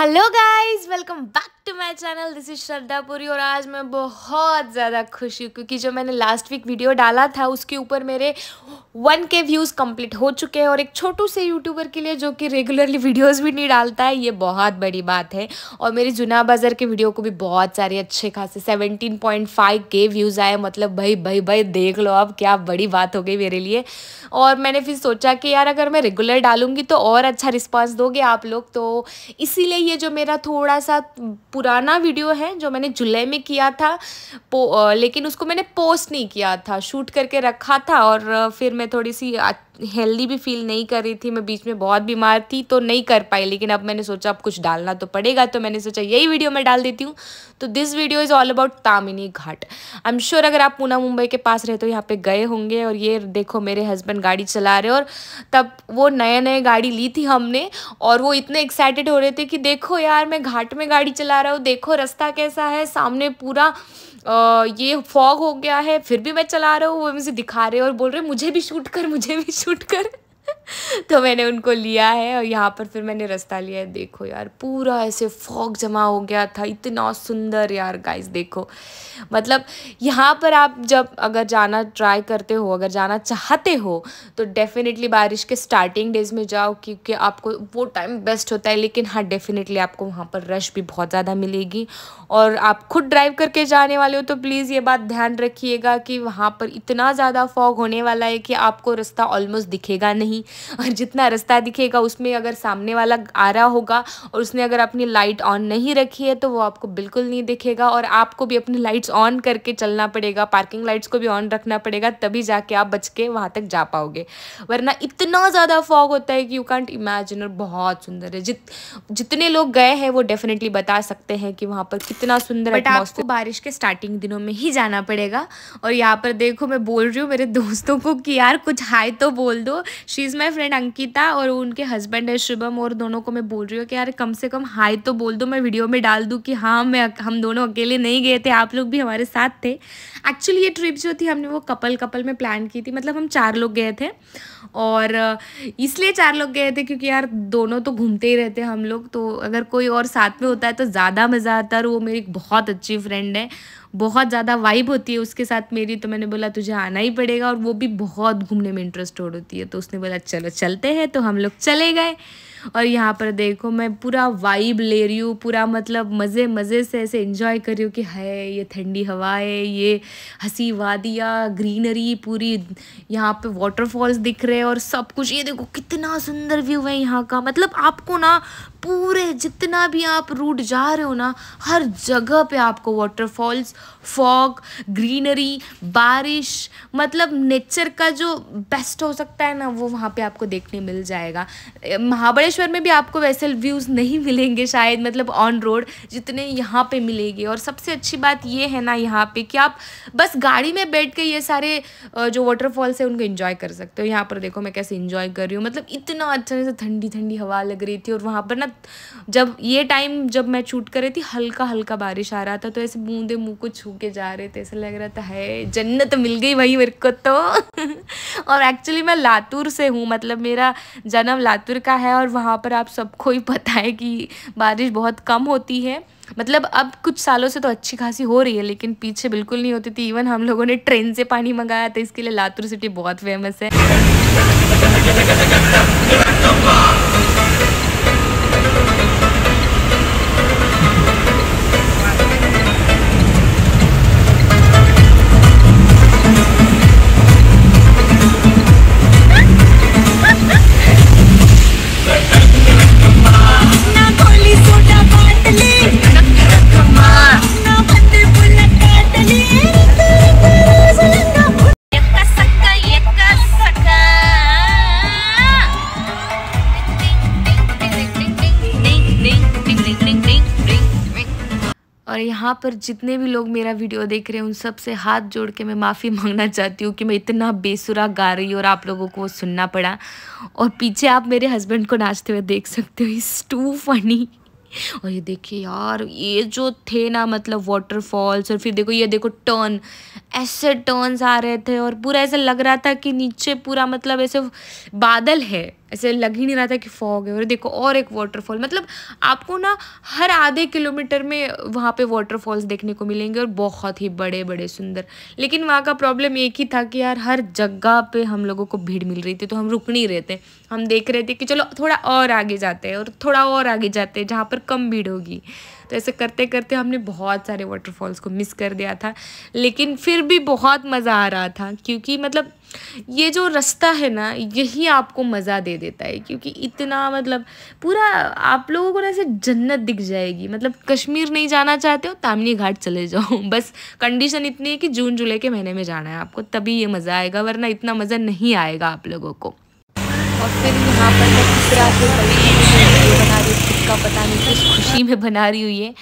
Hello guys, welcome back to my channel this is Shraddha Puri और आज मैं बहुत ज़्यादा खुश हूँ क्योंकि जो मैंने लास्ट वीक वीडियो डाला था उसके ऊपर मेरे वन के व्यूज़ कंप्लीट हो चुके हैं और एक छोटू से यूट्यूबर के लिए जो कि रेगुलरली वीडियोस भी नहीं डालता है ये बहुत बड़ी बात है और मेरी जुना बाज़ार के वीडियो को भी बहुत सारे अच्छे खासे सेवनटीन पॉइंट फाइव के व्यूज़ आए मतलब भाई भाई भाई देख लो अब क्या बड़ी बात हो गई मेरे लिए और मैंने फिर सोचा कि यार अगर मैं रेगुलर डालूंगी तो और अच्छा रिस्पॉन्स दोगे आप लोग तो इसीलिए ये जो मेरा थोड़ा सा पुराना वीडियो है जो मैंने जुलाई में किया था लेकिन उसको मैंने पोस्ट नहीं किया था शूट करके रखा था और फिर मैं थोड़ी सी हेल्दी भी फील नहीं कर रही थी मैं बीच में बहुत बीमार थी तो नहीं कर पाई लेकिन अब मैंने सोचा अब कुछ डालना तो पड़ेगा तो मैंने सोचा यही वीडियो मैं डाल देती हूँ तो this video is all about Tamini Ghat I am sure अगर आप पूना मुंबई के पास रहे तो यहाँ पे गए होंगे और ये देखो मेरे हस्बैंड गाड़ी चला रहे और तब वो नए नए गाड़ी ली थी हमने और वो इतने एक्साइटेड हो रहे थे कि देखो यार मैं घाट में गाड़ी चला रहा हूँ देखो रास्ता कैसा है सामने पूरा ये फॉग हो गया है फिर भी मैं चला रहा हूँ वो मुझे दिखा रहे और बोल रहे मुझे भी शूट कर मुझे भी शूट कर तो मैंने उनको लिया है और यहाँ पर फिर मैंने रास्ता लिया है देखो यार पूरा ऐसे फॉग जमा हो गया था इतना सुंदर यार गाइस देखो मतलब यहाँ पर आप जब अगर जाना ट्राई करते हो अगर जाना चाहते हो तो डेफिनेटली बारिश के स्टार्टिंग डेज़ में जाओ क्योंकि आपको वो टाइम बेस्ट होता है लेकिन हाँ डेफिनेटली आपको वहाँ पर रश भी बहुत ज़्यादा मिलेगी और आप खुद ड्राइव करके जाने वाले हो तो प्लीज़ ये बात ध्यान रखिएगा कि वहाँ पर इतना ज़्यादा फॉग होने वाला है कि आपको रास्ता ऑलमोस्ट दिखेगा नहीं और जितना रास्ता दिखेगा उसमें अगर सामने वाला आ रहा होगा और उसने अगर अपनी लाइट ऑन नहीं रखी है तो वो आपको बिल्कुल नहीं दिखेगा और आपको भी अपनी लाइट्स ऑन करके चलना पड़ेगा पार्किंग लाइट्स को भी ऑन रखना पड़ेगा तभी जाके आप बच के वहाँ तक जा पाओगे वरना इतना ज़्यादा फॉग होता है कि यू कैंट इमेजिन और बहुत सुंदर है जित जितने लोग गए हैं वो डेफिनेटली बता सकते हैं कि वहाँ पर कितना सुंदर बट आपको बारिश के स्टार्टिंग दिनों में ही जाना पड़ेगा और यहाँ पर देखो मैं बोल रही हूँ मेरे दोस्तों को कि यार कुछ हाई तो बोल दो she is my friend Ankita और उनके हस्बैंड है शुभम और दोनों को मैं बोल रही हूँ कि यार कम से कम हाई तो बोल दो मैं वीडियो में डाल दूँ कि हाँ मैं हम दोनों अकेले नहीं गए थे आप लोग भी हमारे साथ थे एक्चुअली ये ट्रिप जो थी हमने वो कपल कपल में प्लान की थी मतलब हम चार लोग गए थे और इसलिए चार लोग गए थे क्योंकि यार दोनों तो घूमते ही रहते हैं हम लोग तो अगर कोई और साथ में होता है तो ज़्यादा मज़ा आता है और वो मेरी बहुत अच्छी फ्रेंड है बहुत ज़्यादा वाइब होती है उसके साथ मेरी तो मैंने बोला तुझे आना ही पड़ेगा और वो भी बहुत घूमने में इंटरेस्टेड होती है तो उसने बोला चलो चलते हैं तो हम लोग चले गए और यहाँ पर देखो मैं पूरा वाइब ले रही हूँ पूरा मतलब मज़े मज़े से ऐसे इंजॉय कर रही हूँ कि है ये ठंडी हवा है ये हंसी वादियाँ ग्रीनरी पूरी यहाँ पे वाटरफॉल्स दिख रहे हैं और सब कुछ ये देखो कितना सुंदर व्यू है यहाँ का मतलब आपको ना पूरे जितना भी आप रूट जा रहे हो ना हर जगह पे आपको वाटरफॉल्स फॉग ग्रीनरी बारिश मतलब नेचर का जो बेस्ट हो सकता है ना वो वहाँ पे आपको देखने मिल जाएगा महाबले ओंकारेश्वर में भी आपको वैसे व्यूज़ नहीं मिलेंगे शायद मतलब ऑन रोड जितने यहाँ पे मिलेंगे और सबसे अच्छी बात ये है ना यहाँ पे कि आप बस गाड़ी में बैठ के ये सारे जो वाटरफॉल्स है उनको इंजॉय कर सकते हो यहाँ पर देखो मैं कैसे इंजॉय कर रही हूँ मतलब इतना अच्छा से ठंडी ठंडी हवा लग रही थी और वहाँ पर ना जब ये टाइम जब मैं छूट कर रही थी हल्का हल्का बारिश आ रहा था तो ऐसे बूंदे मुँह को छू के जा रहे थे ऐसा लग रहा था है जन्नत मिल गई वही मेरे को तो और एक्चुअली मैं लातूर से हूँ मतलब मेरा जन्म लातूर का है और वहाँ पर आप सबको ही पता है कि बारिश बहुत कम होती है मतलब अब कुछ सालों से तो अच्छी खासी हो रही है लेकिन पीछे बिल्कुल नहीं होती थी इवन हम लोगों ने ट्रेन से पानी मंगाया था इसके लिए लातूर सिटी बहुत फेमस है और यहाँ पर जितने भी लोग मेरा वीडियो देख रहे हैं उन सब से हाथ जोड़ के मैं माफ़ी मांगना चाहती हूँ कि मैं इतना बेसुरा गा रही और आप लोगों को सुनना पड़ा और पीछे आप मेरे हस्बैंड को नाचते हुए देख सकते हो इस टू फनी और ये देखिए यार ये जो थे ना मतलब वाटरफॉल्स और फिर देखो ये देखो टर्न ऐसे टर्न्स आ रहे थे और पूरा ऐसा लग रहा था कि नीचे पूरा मतलब ऐसे बादल है ऐसे लग ही नहीं रहा था कि फॉग है और देखो और एक वाटरफॉल मतलब आपको ना हर आधे किलोमीटर में वहाँ पे वाटरफॉल्स देखने को मिलेंगे और बहुत ही बड़े बड़े सुंदर लेकिन वहाँ का प्रॉब्लम एक ही था कि यार हर जगह पे हम लोगों को भीड़ मिल रही थी तो हम रुक नहीं रहे थे हम देख रहे थे कि चलो थोड़ा और आगे जाते हैं और थोड़ा और आगे जाते हैं जहाँ पर कम भीड़ होगी तो ऐसे करते करते हमने बहुत सारे वाटरफॉल्स को मिस कर दिया था लेकिन फिर भी बहुत मज़ा आ रहा था क्योंकि मतलब ये जो रास्ता है ना यही आपको मज़ा दे देता है क्योंकि इतना मतलब पूरा आप लोगों को ना ऐसे जन्नत दिख जाएगी मतलब कश्मीर नहीं जाना चाहते हो तामनी घाट चले जाओ बस कंडीशन इतनी है कि जून जुलाई के महीने में जाना है आपको तभी ये मज़ा आएगा वरना इतना मज़ा नहीं आएगा आप लोगों को और फिर यहाँ पर मैं दूसरा बना रही का पता नहीं किस खुशी में बना रही हुई है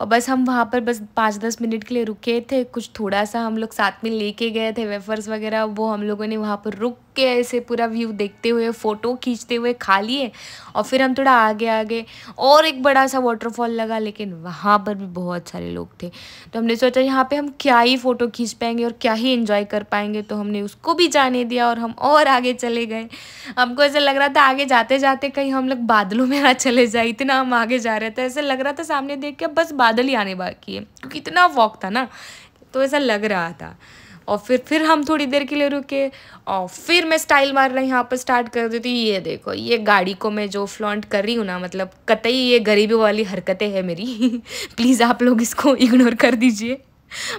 और बस हम वहाँ पर बस पाँच दस मिनट के लिए रुके थे कुछ थोड़ा सा हम लोग साथ में लेके गए थे वेफर्स वगैरह वो हम लोगों ने वहाँ पर रुक के ऐसे पूरा व्यू देखते हुए फ़ोटो खींचते हुए खा लिए और फिर हम थोड़ा आगे आगे और एक बड़ा सा वाटरफॉल लगा लेकिन वहाँ पर भी बहुत सारे लोग थे तो हमने सोचा यहाँ पे हम क्या ही फ़ोटो खींच पाएंगे और क्या ही इन्जॉय कर पाएंगे तो हमने उसको भी जाने दिया और हम और आगे चले गए हमको ऐसा लग रहा था आगे जाते जाते कहीं हम लोग बादलों में आ चले जाए इतना हम आगे जा रहे थे ऐसा लग रहा था सामने देख के बस बादल ही आने बाकी है क्योंकि इतना वॉक था ना तो ऐसा लग रहा था और फिर फिर हम थोड़ी देर के लिए रुके और फिर मैं स्टाइल मारना यहाँ पर स्टार्ट कर देती ये देखो ये गाड़ी को मैं जो फ्लॉन्ट कर रही हूँ ना मतलब कतई ये गरीबी वाली हरकतें हैं मेरी प्लीज़ आप लोग इसको इग्नोर कर दीजिए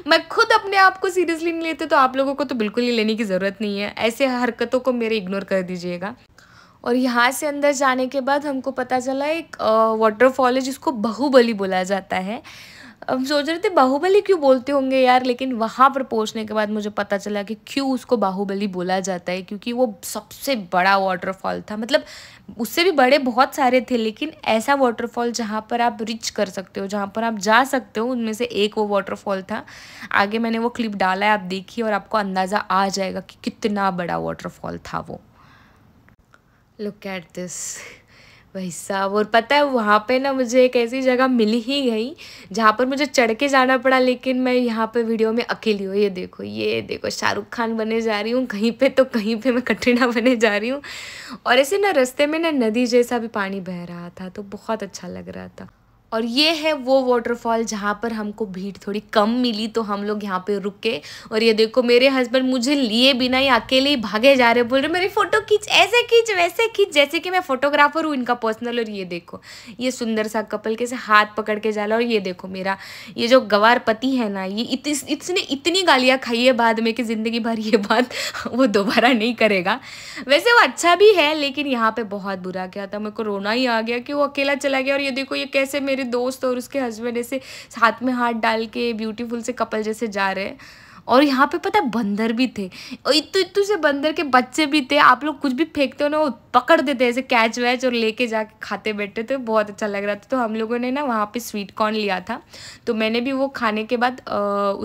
मैं खुद अपने आप को सीरियसली नहीं लेते तो आप लोगों को तो बिल्कुल ही लेने की ज़रूरत नहीं है ऐसे हरकतों को मेरे इग्नोर कर दीजिएगा और यहाँ से अंदर जाने के बाद हमको पता चला एक वाटरफॉल है जिसको बहुबली बोला जाता है अब सोच रहे थे बाहुबली क्यों बोलते होंगे यार लेकिन वहाँ पर पहुँचने के बाद मुझे पता चला कि क्यों उसको बाहुबली बोला जाता है क्योंकि वो सबसे बड़ा वाटरफॉल था मतलब उससे भी बड़े बहुत सारे थे लेकिन ऐसा वाटरफॉल जहाँ पर आप रिच कर सकते हो जहाँ पर आप जा सकते हो उनमें से एक वो वाटरफॉल था आगे मैंने वो क्लिप डाला है आप देखिए और आपको अंदाज़ा आ जाएगा कि कितना बड़ा वाटरफॉल था वो लुक एट दिस भाई साहब और पता है वहाँ पे ना मुझे एक ऐसी जगह मिल ही गई जहाँ पर मुझे चढ़ के जाना पड़ा लेकिन मैं यहाँ पे वीडियो में अकेली हूँ ये देखो ये देखो शाहरुख खान बने जा रही हूँ कहीं पे तो कहीं पे मैं कटरीना बने जा रही हूँ और ऐसे ना रस्ते में ना नदी जैसा भी पानी बह रहा था तो बहुत अच्छा लग रहा था और ये है वो वाटरफॉल जहाँ पर हमको भीड़ थोड़ी कम मिली तो हम लोग यहाँ पे रुके और ये देखो मेरे हस्बैंड मुझे लिए बिना ही अकेले ही भागे जा रहे बोल रहे मेरी फ़ोटो खींच ऐसे खींच वैसे खींच जैसे कि मैं फ़ोटोग्राफर हूँ इनका पर्सनल और ये देखो ये सुंदर सा कपल कैसे हाथ पकड़ के जाला और ये देखो मेरा ये जो गवार पति है ना ये इत, इसने इतनी गालियाँ खाई है बाद में कि ज़िंदगी भर ये बात वो दोबारा नहीं करेगा वैसे वो अच्छा भी है लेकिन यहाँ पर बहुत बुरा क्या था मेरे को रोना ही आ गया कि वो अकेला चला गया और ये देखो ये कैसे मेरे दोस्त और उसके हस्बैंड ऐसे हाथ में हाथ डाल के ब्यूटीफुल से कपल जैसे जा रहे हैं और यहाँ पे पता बंदर भी थे और इतने इतने से बंदर के बच्चे भी थे आप लोग कुछ भी फेंकते हो ना वो पकड़ देते ऐसे कैच वैच और लेके जाके खाते बैठते थे बहुत अच्छा लग रहा था तो हम लोगों ने ना वहाँ पे स्वीट कॉर्न लिया था तो मैंने भी वो खाने के बाद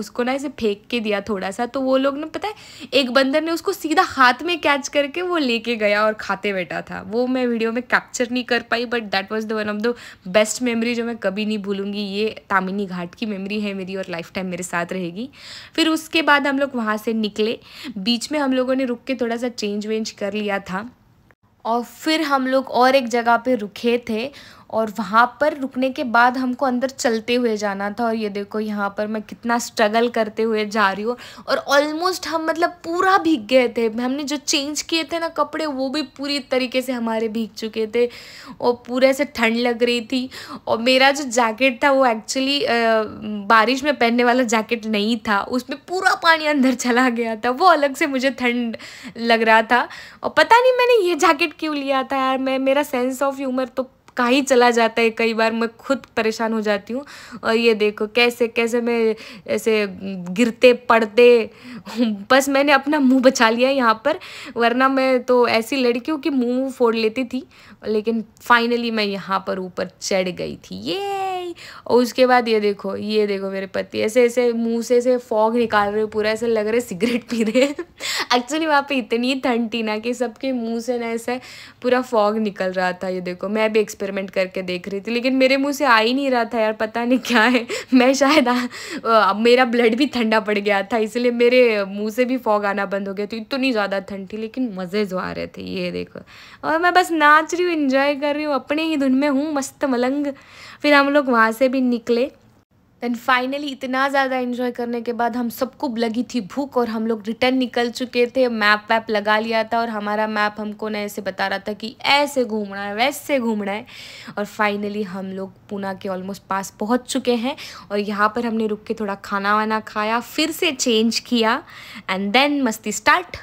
उसको ना ऐसे फेंक के दिया थोड़ा सा तो वो लोग ना पता है एक बंदर ने उसको सीधा हाथ में कैच करके वो लेके गया और खाते बैठा था वो मैं वीडियो में कैप्चर नहीं कर पाई but that was the one of the best memory जो मैं कभी नहीं भूलूंगी ये तामिनी घाट की मेमरी है मेरी और लाइफ टाइम मेरे साथ रहेगी फिर उस उसके बाद हम लोग वहाँ से निकले बीच में हम लोगों ने रुक के थोड़ा सा चेंज वेंज कर लिया था और फिर हम लोग और एक जगह पे रुके थे और वहाँ पर रुकने के बाद हमको अंदर चलते हुए जाना था और ये देखो यहाँ पर मैं कितना स्ट्रगल करते हुए जा रही हूँ और ऑलमोस्ट हम मतलब पूरा भीग गए थे हमने जो चेंज किए थे ना कपड़े वो भी पूरी तरीके से हमारे भीग चुके थे और पूरे से ठंड लग रही थी और मेरा जो जैकेट था वो एक्चुअली बारिश में पहनने वाला जैकेट नहीं था उसमें पूरा पानी अंदर चला गया था वो अलग से मुझे ठंड लग रहा था और पता नहीं मैंने ये जैकेट क्यों लिया था यार मैं मेरा सेंस ऑफ ह्यूमर तो कहा ही चला जाता है कई बार मैं खुद परेशान हो जाती हूँ और ये देखो कैसे कैसे मैं ऐसे गिरते पड़ते बस मैंने अपना मुंह बचा लिया यहाँ पर वरना मैं तो ऐसी लड़कियों की मुंह फोड़ लेती थी लेकिन फाइनली मैं यहाँ पर ऊपर चढ़ गई थी ये हाय और उसके बाद ये देखो ये देखो मेरे पति ऐसे ऐसे मुंह से ऐसे फॉग निकाल रहे पूरा ऐसे लग रहा है सिगरेट पी रहे हैं एक्चुअली वहाँ पे इतनी ठंड थी ना कि सबके मुंह से ना ऐसे पूरा फॉग निकल रहा था ये देखो मैं भी एक्सपेरिमेंट करके देख रही थी लेकिन मेरे मुँह से आ ही नहीं रहा था यार पता नहीं क्या है मैं शायद आ, मेरा ब्लड भी ठंडा पड़ गया था इसलिए मेरे मुँह से भी फॉग आना बंद हो गया तो इतनी ज़्यादा ठंड थी लेकिन मज़े जो आ रहे थे ये देखो और मैं बस नाच रही हूँ इंजॉय कर रही हूँ अपने ही धुन में हूँ मस्त मलंग फिर हम लोग वहाँ से भी निकले दैन फाइनली इतना ज़्यादा इन्जॉय करने के बाद हम सबको लगी थी भूख और हम लोग रिटर्न निकल चुके थे मैप वैप लगा लिया था और हमारा मैप हमको ना ऐसे बता रहा था कि ऐसे घूमना है वैसे घूमना है और फाइनली हम लोग पूना के ऑलमोस्ट पास पहुंच चुके हैं और यहाँ पर हमने रुक के थोड़ा खाना वाना खाया फिर से चेंज किया एंड देन मस्ती स्टार्ट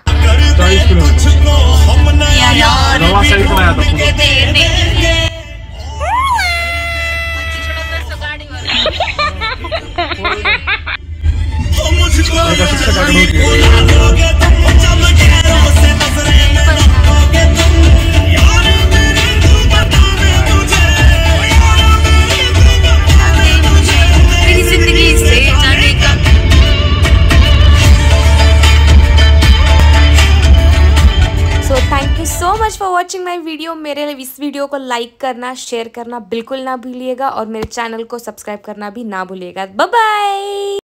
एका so much for watching my video मेरे लिए इस वीडियो को लाइक करना शेयर करना बिल्कुल ना भूलिएगा और मेरे चैनल को सब्सक्राइब करना भी ना भूलिएगा बाय